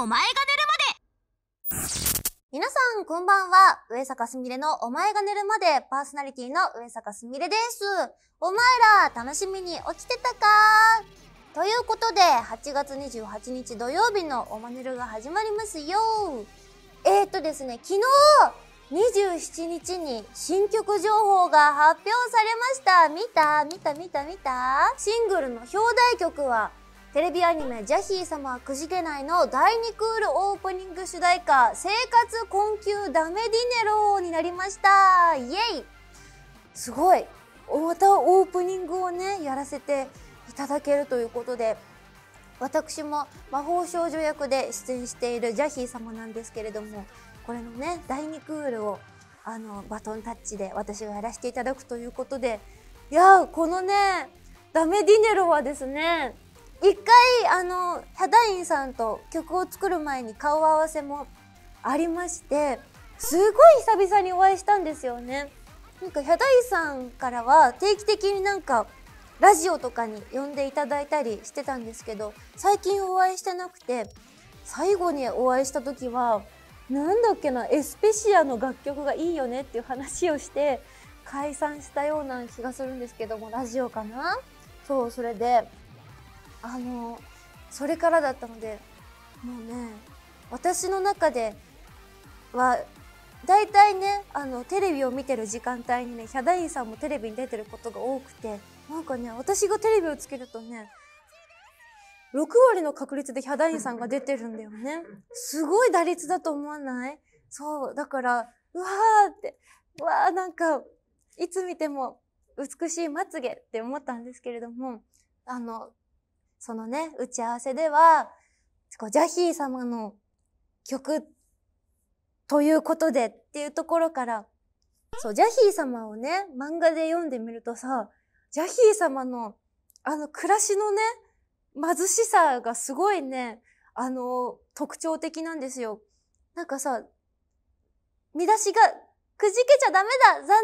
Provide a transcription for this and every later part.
お前が寝るまで皆さん、こんばんは。上坂すみれのお前が寝るまでパーソナリティの上坂すみれです。お前ら、楽しみに起きてたかということで、8月28日土曜日のおまねるが始まりますよ。えー、っとですね、昨日、27日に新曲情報が発表されました。見た見た見た見たシングルの表題曲は、テレビアニメ「ジャヒー様はくじけない」の第2クールオープニング主題歌「生活困窮ダメディネロ」になりましたイエイすごいまたオープニングをねやらせていただけるということで私も魔法少女役で出演しているジャヒー様なんですけれどもこれのね第2クールをあのバトンタッチで私がやらせていただくということでいやーこのねダメディネロはですね一回あのヒャダインさんと曲を作る前に顔合わせもありましてすごい久々にお会いしたんですよねなんかヒャダインさんからは定期的になんかラジオとかに呼んでいただいたりしてたんですけど最近お会いしてなくて最後にお会いした時はなんだっけなエスペシアの楽曲がいいよねっていう話をして解散したような気がするんですけどもラジオかなそうそれであのそれからだったのでもうね私の中では大体ねあのテレビを見てる時間帯にねヒャダインさんもテレビに出てることが多くてなんかね私がテレビをつけるとね6割の確率でヒャダインさんが出てるんだよねすごい打率だと思わないそうだからうわーってうわーなんかいつ見ても美しいまつげって思ったんですけれどもあのそのね、打ち合わせでは、ジャヒー様の曲ということでっていうところから、そう、ジャヒー様をね、漫画で読んでみるとさ、ジャヒー様のあの暮らしのね、貧しさがすごいね、あの、特徴的なんですよ。なんかさ、見出しが、くじけちゃダメだ残念かわ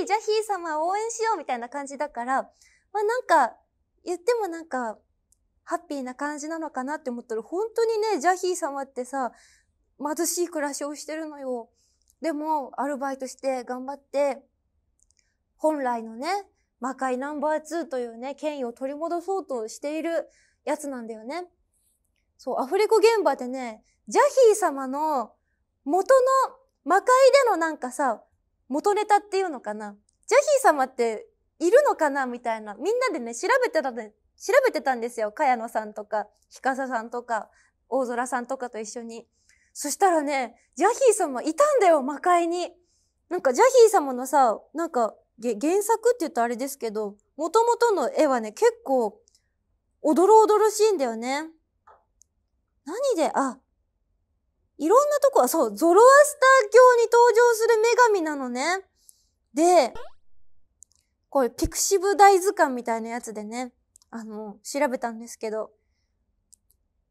いいジャヒー様を応援しようみたいな感じだから、まあなんか、言ってもなんか、ハッピーな感じなのかなって思ったら、本当にね、ジャヒー様ってさ、貧しい暮らしをしてるのよ。でも、アルバイトして頑張って、本来のね、魔界ナンバー2というね、権威を取り戻そうとしているやつなんだよね。そう、アフレコ現場でね、ジャヒー様の元の魔界でのなんかさ、元ネタっていうのかな。ジャヒー様っているのかなみたいな。みんなでね、調べてたで、調べてたんですよ。茅野さんとか、ひかささんとか、大空さんとかと一緒に。そしたらね、ジャヒー様いたんだよ、魔界に。なんかジャヒー様のさ、なんか、原作って言ったらあれですけど、元々の絵はね、結構、おどろおどろしいんだよね。何で、あ、いろんなとこは、そう、ゾロアスター教に登場する女神なのね。で、これピクシブ大図鑑みたいなやつでね、あの、調べたんですけど、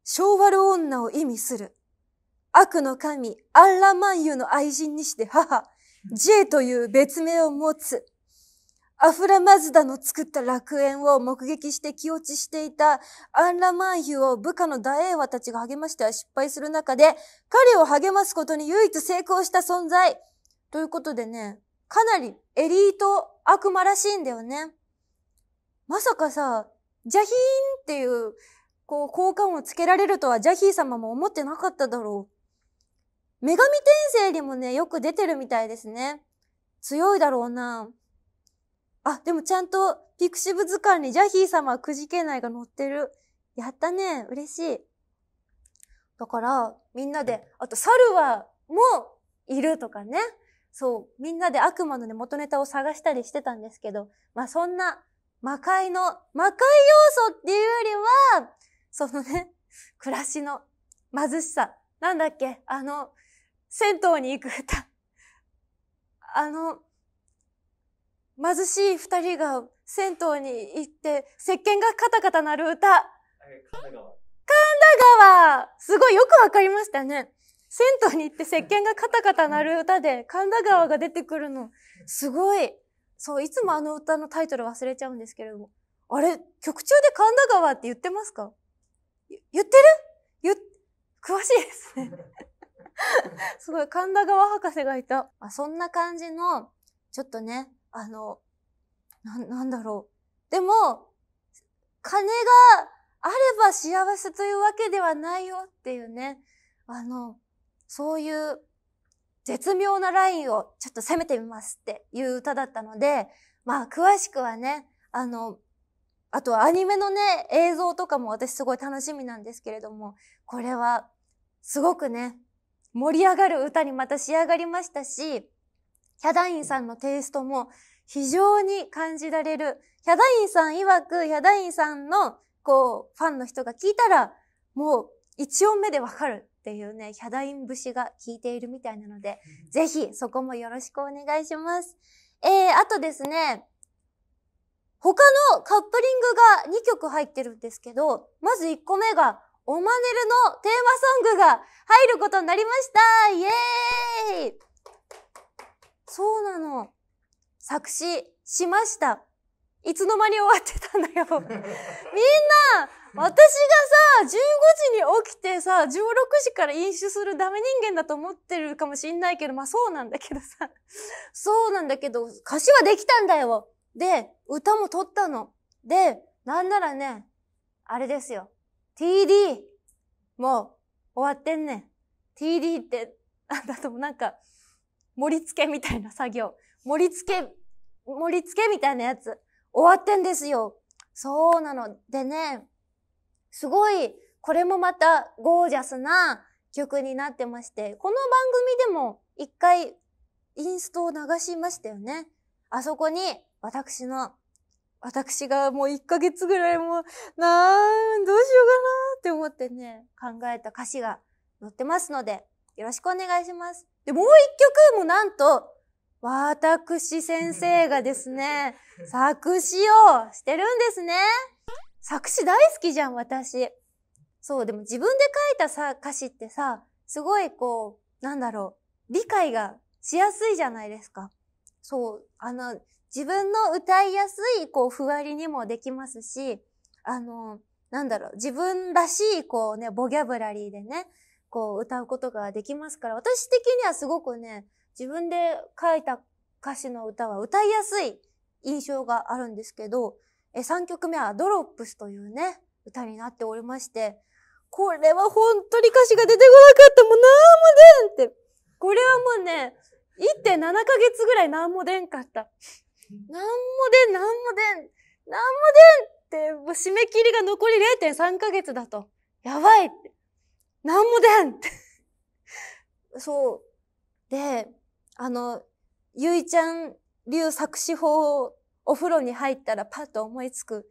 昭和の女を意味する。悪の神、アンラマンユの愛人にして母、J という別名を持つ。アフラマズダの作った楽園を目撃して気落ちしていたアンラマンユを部下のダエーワたちが励ましては失敗する中で、彼を励ますことに唯一成功した存在。ということでね、かなりエリート悪魔らしいんだよね。まさかさ、ジャヒーンっていう、こう、交換をつけられるとはジャヒー様も思ってなかっただろう。女神転生にもね、よく出てるみたいですね。強いだろうな。あ、でもちゃんとピクシブ図鑑にジャヒー様はくじけないが載ってる。やったね。嬉しい。だから、みんなで、あと猿は、もいるとかね。そう、みんなで悪魔のね、元ネタを探したりしてたんですけど、まあそんな魔界の、魔界要素っていうよりは、そのね、暮らしの貧しさ。なんだっけあの、銭湯に行く歌。あの、貧しい二人が銭湯に行って、石鹸がカタカタ鳴る歌。神田川。神田川すごいよくわかりましたね。銭湯に行って石鹸がカタカタ鳴る歌で神田川が出てくるの。すごい。そう、いつもあの歌のタイトル忘れちゃうんですけれども。あれ、曲中で神田川って言ってますか言ってる言っ、詳しいですね すごい、神田川博士がいた。あそんな感じの、ちょっとね、あの、な、なんだろう。でも、金があれば幸せというわけではないよっていうね、あの、そういう絶妙なラインをちょっと攻めてみますっていう歌だったので、まあ詳しくはね、あの、あとはアニメのね、映像とかも私すごい楽しみなんですけれども、これはすごくね、盛り上がる歌にまた仕上がりましたし、ヒャダインさんのテイストも非常に感じられる。ヒャダインさん曰く、ヒャダインさんのこう、ファンの人が聞いたら、もう一音目でわかるっていうね、ヒャダイン節が効いているみたいなので、ぜひそこもよろしくお願いします。えー、あとですね、他のカップリングが2曲入ってるんですけど、まず1個目が、おまねるのテーマソングが入ることになりましたイエーイそうなの。作詞しました。いつの間に終わってたんだよ。みんな、私がさ、15時に起きてさ、16時から飲酒するダメ人間だと思ってるかもしんないけど、まあそうなんだけどさ、そうなんだけど、歌詞はできたんだよで、歌も撮ったの。で、なんならね、あれですよ。TD、もう、終わってんね。TD って、なんだとなんか、盛り付けみたいな作業。盛り付け、盛り付けみたいなやつ。終わってんですよ。そうなの。でね、すごい、これもまたゴージャスな曲になってまして、この番組でも一回インストを流しましたよね。あそこに私の、私がもう1ヶ月ぐらいもう、なーん、どうしようかなって思ってね、考えた歌詞が載ってますので、よろしくお願いします。で、もう一曲もなんと、私先生がですね、作詞をしてるんですね。作詞大好きじゃん、私。そう、でも自分で書いたさ、歌詞ってさ、すごいこう、なんだろう、理解がしやすいじゃないですか。そう、あの、自分の歌いやすい、こう、ふわりにもできますし、あの、なんだろう、自分らしい、こうね、ボキャブラリーでね、こう、歌うことができますから、私的にはすごくね、自分で書いた歌詞の歌は歌いやすい印象があるんですけど、え3曲目はドロップスというね、歌になっておりまして、これは本当に歌詞が出てこなかった。もうなんも出んって。これはもうね、1.7ヶ月ぐらいなんも出んかった。なんも出ん、なんも出ん、なんも出んって、締め切りが残り0.3ヶ月だと。やばいって。なんも出んって。そう。で、あの、ゆいちゃん流作詞法お風呂に入ったらパッと思いつく。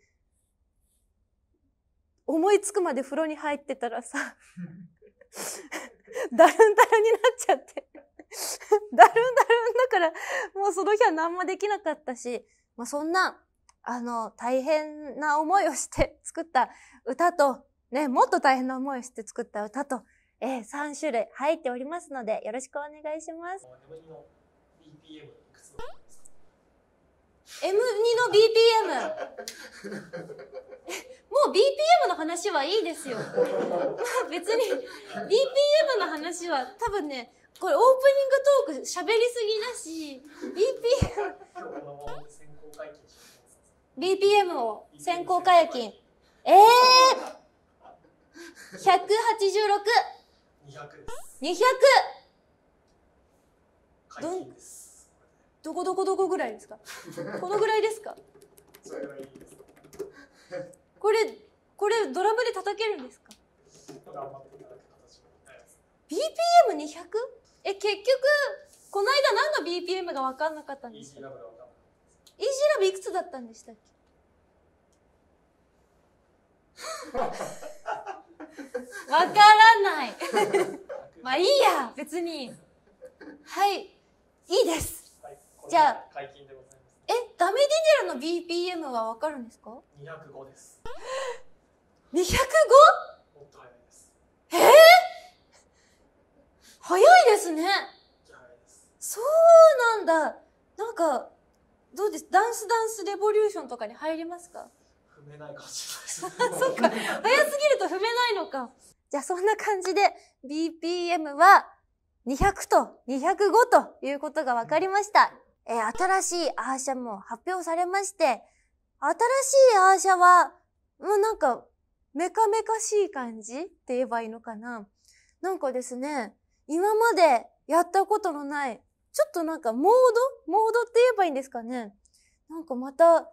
思いつくまで風呂に入ってたらさ、だるんだるになっちゃって。だるんだるんだから、もうその日は何もできなかったし、まあ、そんな、あの、大変な思いをして 作った歌と、ね、もっと大変な思いをして作った歌と、えー、3種類入っておりますので、よろしくお願いします。M2 の BPM もう BPM の話はいいですよ別に BPM の話は多分ねこれオープニングトーク喋りすぎだし BPM BPM を先行解禁ええー、186 200です200解禁です。どこどこどこぐらいですか このぐらいですかこれこれドラムで叩けるんですか BPM200? え結局この間何の BPM が分かんなかったんですかイージーラブいくつだったんでしたっけわからない まあいいや別にはいいいですじゃあ解禁でございますえダメディネラの BPM はわかるんですか205です 205? もっと早いですえー、早いですねそうなんだなんかどうですダンスダンスレボリューションとかに入りますか踏めない感じです そっか早すぎると踏めないのかじゃあそんな感じで BPM は200と205ということが分かりました。えー、新しいアーシャも発表されまして、新しいアーシャは、もうなんか、メカメカしい感じって言えばいいのかな。なんかですね、今までやったことのない、ちょっとなんかモードモードって言えばいいんですかね。なんかまた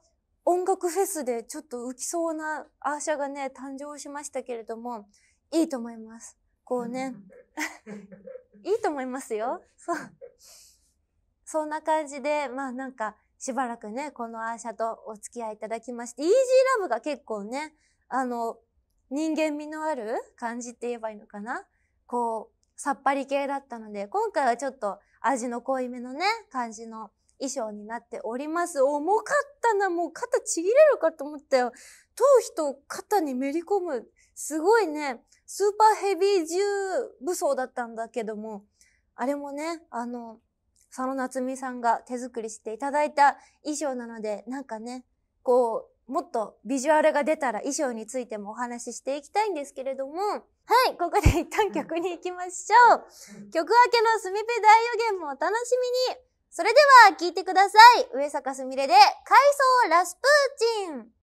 音楽フェスでちょっと浮きそうなアーシャがね、誕生しましたけれども、いいと思います。こうね、いいと思いますよ。そう。そんな感じで、まあなんか、しばらくね、このアーシャとお付き合いいただきまして、イージーラブが結構ね、あの、人間味のある感じって言えばいいのかなこう、さっぱり系だったので、今回はちょっと味の濃いめのね、感じの衣装になっております。重かったな、もう肩ちぎれるかと思ったよ。頭皮と肩にめり込む。すごいね、スーパーヘビー銃武装だったんだけども、あれもね、あの、その夏美さんが手作りしていただいた衣装なので、なんかね、こう、もっとビジュアルが出たら衣装についてもお話ししていきたいんですけれども、はい、ここで一旦曲に行きましょう。曲明けのすみぺ大予言もお楽しみに。それでは聴いてください。上坂すみれで、回想ラスプーチン。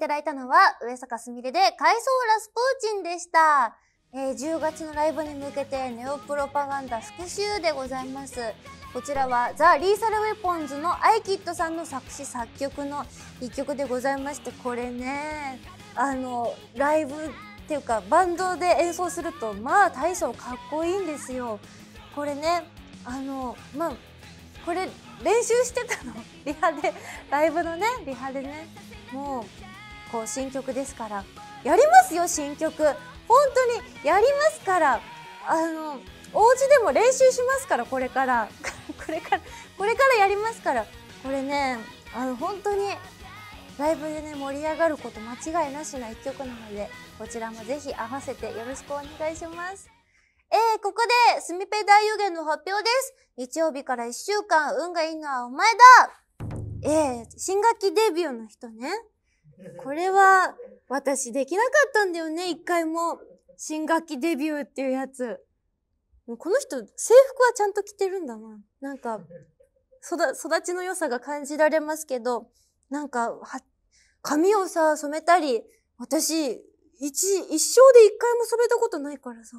ただいたのは、上坂すみれで、回想ラスプーチンでした。えー、10月のライブに向けて、ネオプロパガンダ復習でございます。こちらは、ザ・リーサル・ウェポンズのアイキッドさんの作詞作曲の一曲でございまして、これね、あの、ライブっていうか、バンドで演奏すると、まあ、大層かっこいいんですよ。これね、あの、まあ、これ、練習してたの。リハで、ライブのね、リハでね。もう、こう新曲ですからやりますよ新曲本当にやりますからあのお家でも練習しますからこれから これからこれからやりますからこれねあの本当にライブでね盛り上がること間違いなしな一曲なのでこちらもぜひ合わせてよろしくお願いしますえー、ここで、スミペ大予言の発表です。日曜日から1週間、運がいいのはお前だえー、新学期デビューの人ね。これは私できなかったんだよね、一回も。新学期デビューっていうやつ。この人、制服はちゃんと着てるんだな。なんか、育ちの良さが感じられますけど、なんか、髪をさ、染めたり、私、一、一生で一回も染めたことないからさ、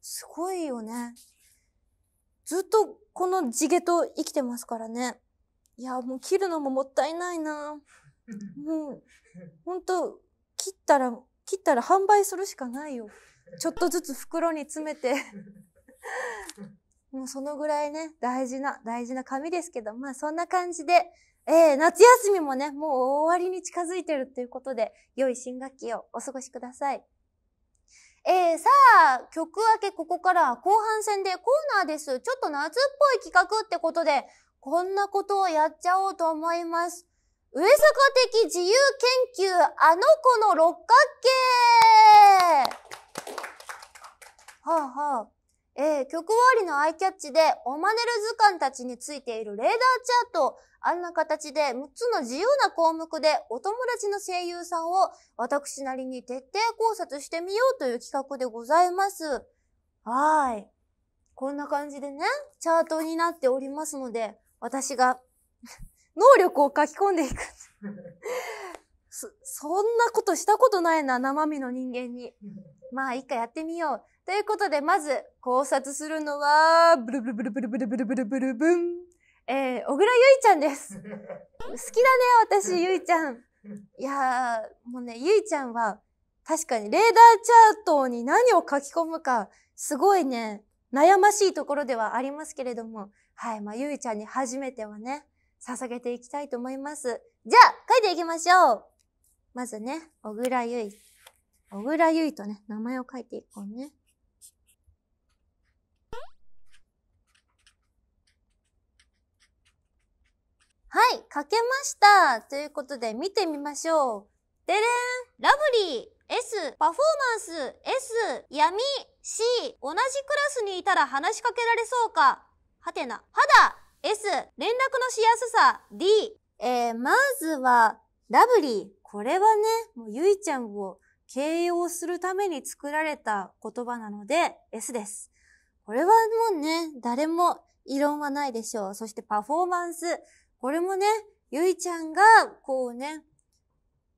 すごいよね。ずっとこの地毛と生きてますからね。いや、もう切るのももったいないな。もう、ほんと、切ったら、切ったら販売するしかないよ。ちょっとずつ袋に詰めて もうそのぐらいね、大事な、大事な紙ですけど、まあそんな感じで、えー、夏休みもね、もう終わりに近づいてるっていうことで、良い新学期をお過ごしください。えー、さあ、曲明けここから後半戦でコーナーです。ちょっと夏っぽい企画ってことで、こんなことをやっちゃおうと思います。上坂的自由研究、あの子の六角形はあはあ。えー、曲終わりのアイキャッチで、オマネル図鑑たちについているレーダーチャート。あんな形で6つの自由な項目でお友達の声優さんを私なりに徹底考察してみようという企画でございます。はい。こんな感じでね、チャートになっておりますので、私が能力を書き込んでいく そ。そんなことしたことないな、生身の人間に。まあ、一回やってみよう。ということで、まず考察するのは、ブルブルブルブルブルブルブルブルブン。えー、小倉ゆいちゃんです。好きだね、私、ゆいちゃん。いやー、もうね、ゆいちゃんは、確かにレーダーチャートに何を書き込むか、すごいね、悩ましいところではありますけれども、はい、まあ、ゆいちゃんに初めてはね、捧げていきたいと思います。じゃあ、書いていきましょうまずね、小倉ゆい。小倉ゆいとね、名前を書いていこうね。はい、書けましたということで見てみましょう。でれんラブリー S、パフォーマンス S、闇 C、同じクラスにいたら話しかけられそうかはてな、肌 S、連絡のしやすさ、D、えー、まずは、ラブリー。これはね、もうゆいちゃんを形容するために作られた言葉なので、S です。これはもうね、誰も異論はないでしょう。そしてパフォーマンス。これもね、ゆいちゃんが、こうね、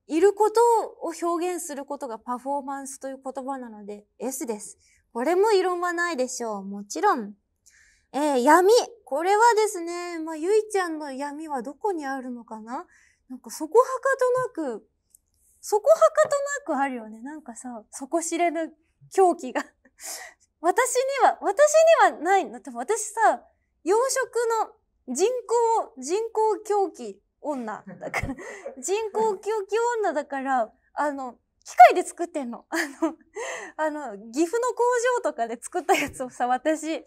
いることを表現することがパフォーマンスという言葉なので S です。これも異論はないでしょう。もちろんえー、闇。これはですね、まあ、ゆいちゃんの闇はどこにあるのかななんかそこはかとなく、そこはかとなくあるよね。なんかさ、底知れぬ狂気が 私には、私にはないの。多私さ、養殖の人工、人工狂気女だから、人工狂気女だから、あの、機械で作ってんの。あの、あの、岐阜の工場とかで作ったやつをさ、私、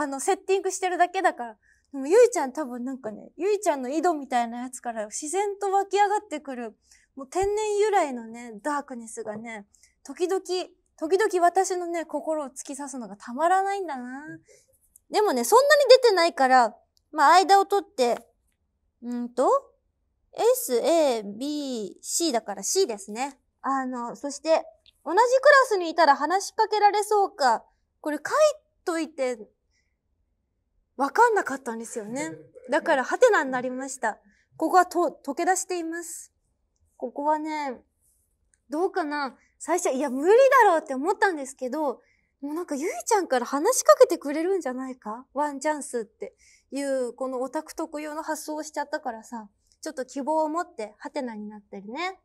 あの、セッティングしてるだけだから。でも、ゆいちゃん多分なんかね、ゆいちゃんの井戸みたいなやつから自然と湧き上がってくる、もう天然由来のね、ダークネスがね、時々、時々私のね、心を突き刺すのがたまらないんだな。でもね、そんなに出てないから、まあ、間を取って、うんと、S, A, B, C だから C ですね。あの、そして、同じクラスにいたら話しかけられそうか、これ書いといてわかんなかったんですよね。だから、ハテナになりました。ここはと、溶け出しています。ここはね、どうかな最初、いや、無理だろうって思ったんですけど、もうなんか、ゆいちゃんから話しかけてくれるんじゃないかワンチャンスっていう、このオタク特有の発想をしちゃったからさ、ちょっと希望を持って、ハテナになってるね。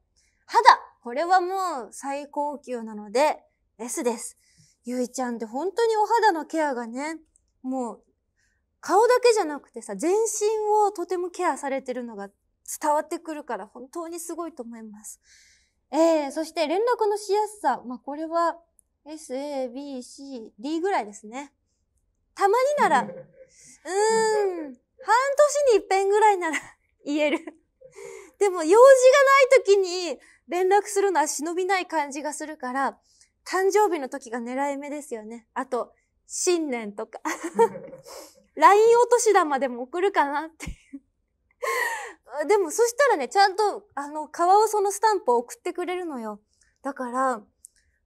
肌これはもう最高級なので、S です。ゆいちゃんって本当にお肌のケアがね、もう顔だけじゃなくてさ、全身をとてもケアされてるのが伝わってくるから本当にすごいと思います。えー、そして連絡のしやすさ。まあ、これは S, A, B, C, D ぐらいですね。たまになら、うーん、半年に一遍ぐらいなら 言えるでも用事がない時に連絡するのは忍びない感じがするから、誕生日の時が狙い目ですよね。あと、新年とか LINE お年玉でも送るかなって でも、そしたらね、ちゃんと、あの、カワウソのスタンプを送ってくれるのよ。だから、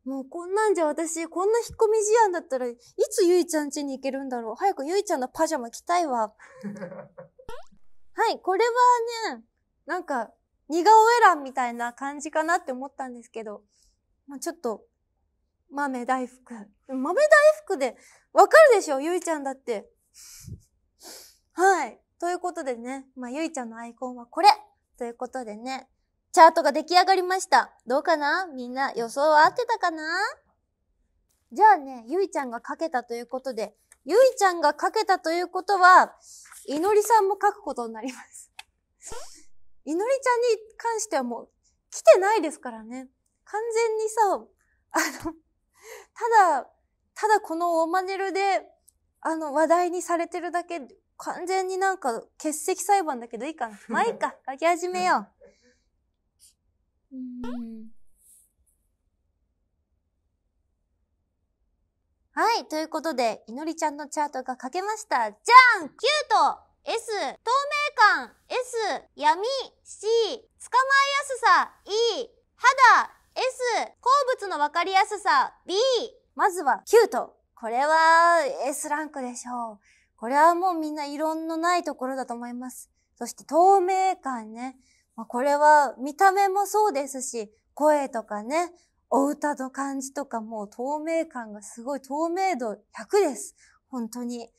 もうこんなんじゃ私、こんな引っ込み思案だったらいつゆいちゃん家に行けるんだろう。早くゆいちゃんのパジャマ着たいわ。はい、これはね、なんか、似顔絵欄みたいな感じかなって思ったんですけど、まあ、ちょっと、豆大福。豆大福で、わかるでしょゆいちゃんだって。はい。ということでね、まあ、ゆいちゃんのアイコンはこれということでね、チャートが出来上がりました。どうかなみんな予想は合ってたかなじゃあね、ゆいちゃんが書けたということで、ゆいちゃんが書けたということは、いのりさんも書くことになります。いのりちゃんに関してはもう来てないですからね。完全にさ、あの、ただ、ただこのオマネるであの話題にされてるだけ、完全になんか欠席裁判だけどいいかな。まあいいか、書き始めよう。うんはい。ということで、いのりちゃんのチャートが書けました。じゃんキュート !S、透明感 !S、闇 !C、捕まえやすさ !E、肌 !S、鉱物のわかりやすさ !B! まずは、キュートこれは S ランクでしょう。これはもうみんな異論のないところだと思います。そして透明感ね。まあ、これは見た目もそうですし、声とかね、お歌の感じとかもう透明感がすごい透明度100です。本当に。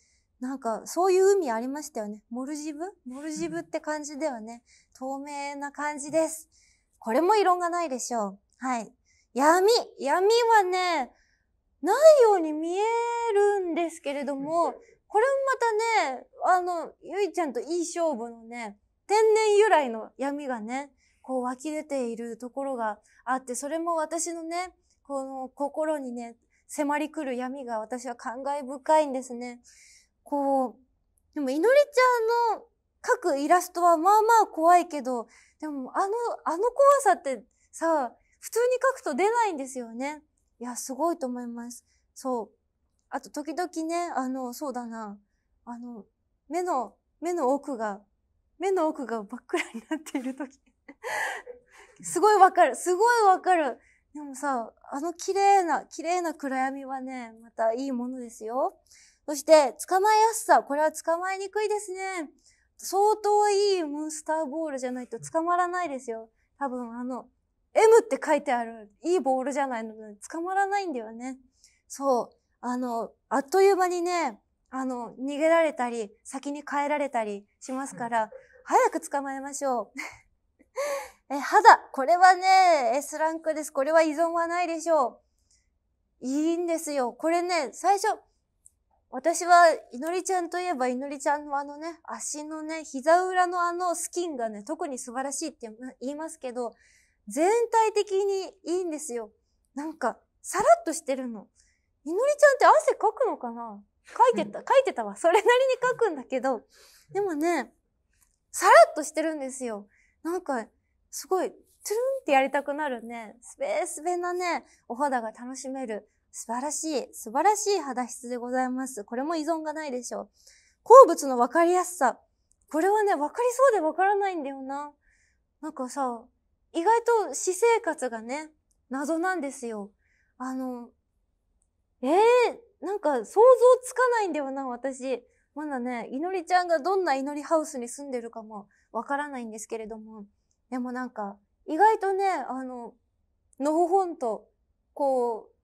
なんかそういう海ありましたよね。モルジブモルジブって感じではね、透明な感じです。これも異論がないでしょう。はい。闇闇はね、ないように見えるんですけれども、これもまたね、あの、ゆいちゃんといい勝負のね、天然由来の闇がね、こう湧き出ているところがあって、それも私のね、この心にね、迫り来る闇が私は感慨深いんですね。こう、でも、いのりちゃんの描くイラストはまあまあ怖いけど、でも、あの、あの怖さってさ、普通に描くと出ないんですよね。いや、すごいと思います。そう。あと、時々ね、あの、そうだな。あの、目の、目の奥が、目の奥が真っ暗になっている時すごいわかる。すごいわかる。でもさ、あの綺麗な、綺麗な暗闇はね、またいいものですよ。そして、捕まえやすさ。これは捕まえにくいですね。相当いいモンスターボールじゃないと捕まらないですよ。多分あの、M って書いてある、いいボールじゃないので、捕まらないんだよね。そう。あの、あっという間にね、あの、逃げられたり、先に帰られたりしますから、早く捕まえましょう。え、肌。これはね、S ランクです。これは依存はないでしょう。いいんですよ。これね、最初、私は、いのりちゃんといえば、いのりちゃんのあのね、足のね、膝裏のあのスキンがね、特に素晴らしいって言いますけど、全体的にいいんですよ。なんか、さらっとしてるの。みのりちゃんって汗かくのかな書いてた、書いてたわ。それなりに書くんだけど、でもね、さらっとしてるんですよ。なんか、すごい、トゥルンってやりたくなるね、スベースべなね、お肌が楽しめる、素晴らしい、素晴らしい肌質でございます。これも依存がないでしょう。鉱物の分かりやすさ。これはね、分かりそうで分からないんだよな。なんかさ、意外と私生活がね、謎なんですよ。あの、えー、なんか想像つかないんだよな、私。まだね、いのりちゃんがどんな祈りハウスに住んでるかもわからないんですけれども。でもなんか、意外とね、あの、のほほんと、こう、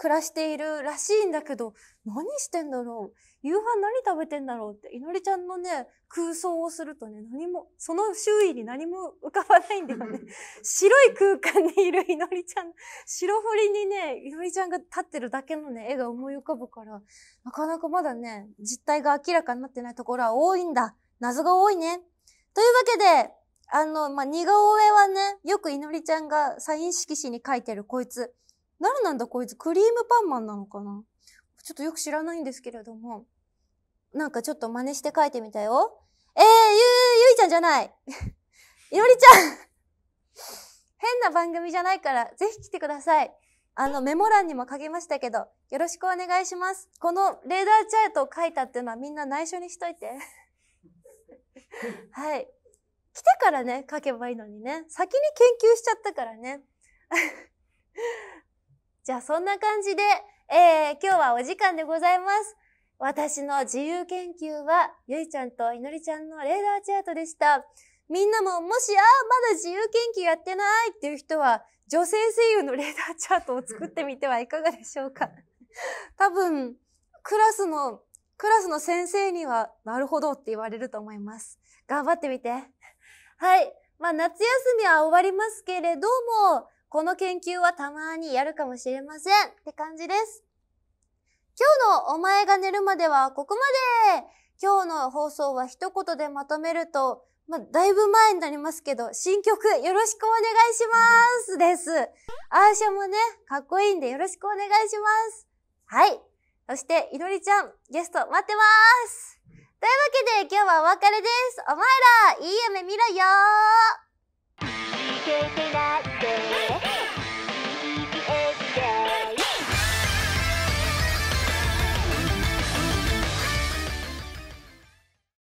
暮らしているらしいんだけど、何してんだろう夕飯何食べてんだろうって、いのりちゃんのね、空想をするとね、何も、その周囲に何も浮かばないんだよね。白い空間にいるいのりちゃん、白振りにね、いのりちゃんが立ってるだけのね、絵が思い浮かぶから、なかなかまだね、実態が明らかになってないところは多いんだ。謎が多いね。というわけで、あの、まあ、似顔絵はね、よくいのりちゃんがサイン色紙に書いてるこいつ。誰なんだこいつクリームパンマンなのかなちょっとよく知らないんですけれども。なんかちょっと真似して書いてみたよ。えー、ゆ、ゆいちゃんじゃない。いおりちゃん変な番組じゃないから、ぜひ来てください。あの、メモ欄にも書きましたけど、よろしくお願いします。このレーダーチャートを書いたっていうのはみんな内緒にしといて はい。来てからね、書けばいいのにね。先に研究しちゃったからね。じゃあそんな感じで、えー、今日はお時間でございます。私の自由研究は、ゆいちゃんといのりちゃんのレーダーチャートでした。みんなももし、ああ、まだ自由研究やってないっていう人は、女性声優のレーダーチャートを作ってみてはいかがでしょうか。多分、クラスの、クラスの先生には、なるほどって言われると思います。頑張ってみて。はい。まあ、夏休みは終わりますけれども、この研究はたまにやるかもしれませんって感じです。今日のお前が寝るまではここまで今日の放送は一言でまとめると、まあ、だいぶ前になりますけど、新曲よろしくお願いしますです。アーシャもね、かっこいいんでよろしくお願いします。はい。そして、いのりちゃん、ゲスト待ってまーす。というわけで今日はお別れです。お前ら、いい夢見ろよーけてだって